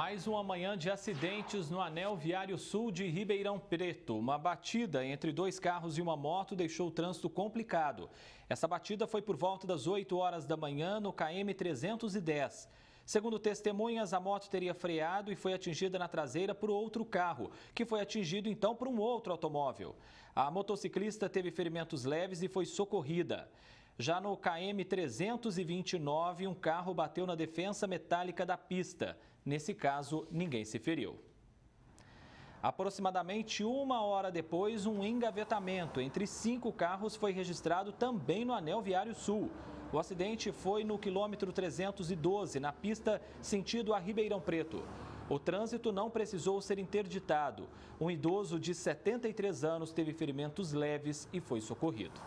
Mais uma manhã de acidentes no anel viário sul de Ribeirão Preto. Uma batida entre dois carros e uma moto deixou o trânsito complicado. Essa batida foi por volta das 8 horas da manhã no KM 310. Segundo testemunhas, a moto teria freado e foi atingida na traseira por outro carro, que foi atingido então por um outro automóvel. A motociclista teve ferimentos leves e foi socorrida. Já no KM 329, um carro bateu na defensa metálica da pista. Nesse caso, ninguém se feriu. Aproximadamente uma hora depois, um engavetamento entre cinco carros foi registrado também no Anel Viário Sul. O acidente foi no quilômetro 312, na pista sentido a Ribeirão Preto. O trânsito não precisou ser interditado. Um idoso de 73 anos teve ferimentos leves e foi socorrido.